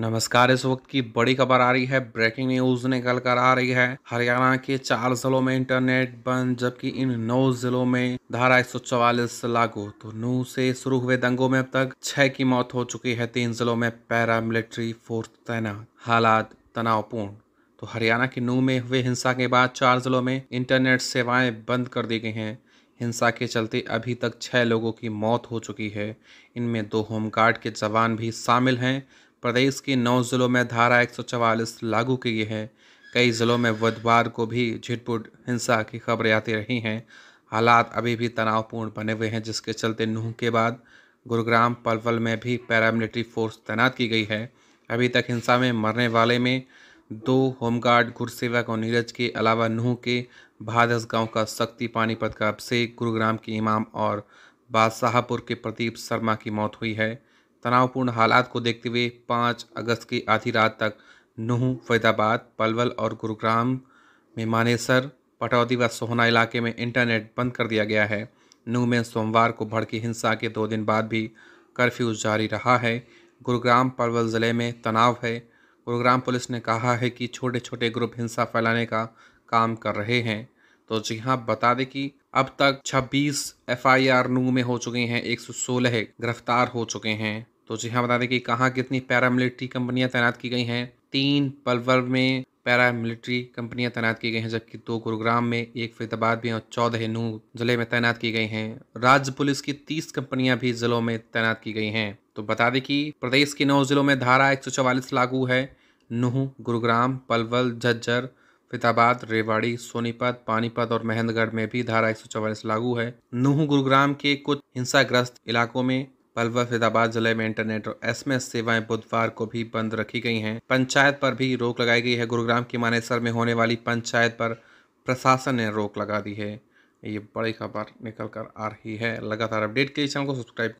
नमस्कार इस वक्त की बड़ी खबर आ रही है ब्रेकिंग न्यूज निकल कर आ रही है हरियाणा के चार जिलों में इंटरनेट बंद जबकि इन नौ जिलों में धारा एक लागू तो नू से शुरू हुए दंगों में अब तक छह की मौत हो चुकी है तीन जिलों में पैरामिलिट्री फोर्स तैनात हालात तनावपूर्ण तो हरियाणा के नू में हुए हिंसा के बाद चार जिलों में इंटरनेट सेवाएं बंद कर दी गई हैं हिंसा के चलते अभी तक छह लोगों की मौत हो चुकी है इनमें दो होमगार्ड के जवान भी शामिल हैं प्रदेश के नौ ज़िलों में धारा एक लागू की गई है कई ज़िलों में बुधवार को भी झिटपुट हिंसा की खबरें आती रही हैं हालात अभी भी तनावपूर्ण बने हुए हैं जिसके चलते नूह के बाद गुरुग्राम पलवल में भी पैरामिलिट्री फोर्स तैनात की गई है अभी तक हिंसा में मरने वाले में दो होमगार्ड गुरसेवक और नीरज के अलावा नूह के भादस गांव का शक्ति पानीपत का अभिषेक गुरुग्राम के इमाम और बादशाहपुर के प्रदीप शर्मा की मौत हुई है तनावपूर्ण हालात को देखते हुए पाँच अगस्त की आधी रात तक नूह फैदाबाद पलवल और गुरुग्राम में मानेसर पटौदी व सोहना इलाके में इंटरनेट बंद कर दिया गया है नूह में सोमवार को भड़की हिंसा के दो दिन बाद भी कर्फ्यू जारी रहा है गुरुग्राम पलवल ज़िले में तनाव है गुरुग्राम पुलिस ने कहा है कि छोटे छोटे ग्रुप हिंसा फैलाने का काम कर रहे हैं तो जी हाँ बता दें कि अब तक 26 एफ आई आर नू में हो चुके हैं 116 गिरफ्तार हो चुके हैं तो जी हाँ बता दें कि कहाँ कितनी पैरामिलिट्री कंपनियां तैनात की गई हैं तीन पलवल में पैरामिलिट्री कंपनियां तैनात की गई हैं जबकि दो गुरुग्राम में एक फरीदाबाद में और चौदह नू जिले में तैनात की गई हैं राज्य पुलिस की तीस कंपनियां भी जिलों में तैनात की गई हैं तो बता दें कि प्रदेश के नौ जिलों में धारा एक लागू है नूह गुरुग्राम पलवल झज्जर फिताबाद रेवाड़ी सोनीपत पानीपत और महेंद्रगढ़ में भी धारा एक लागू है नूह गुरुग्राम के कुछ हिंसाग्रस्त इलाकों में पलवा फिताबाद जिले में इंटरनेट और एसएमएस सेवाएं बुधवार को भी बंद रखी गई हैं पंचायत पर भी रोक लगाई गई है गुरुग्राम के मानेसर में होने वाली पंचायत पर प्रशासन ने रोक लगा दी है ये बड़ी खबर निकल कर आ रही है लगातार अपडेट के लिए चैनल को सब्सक्राइब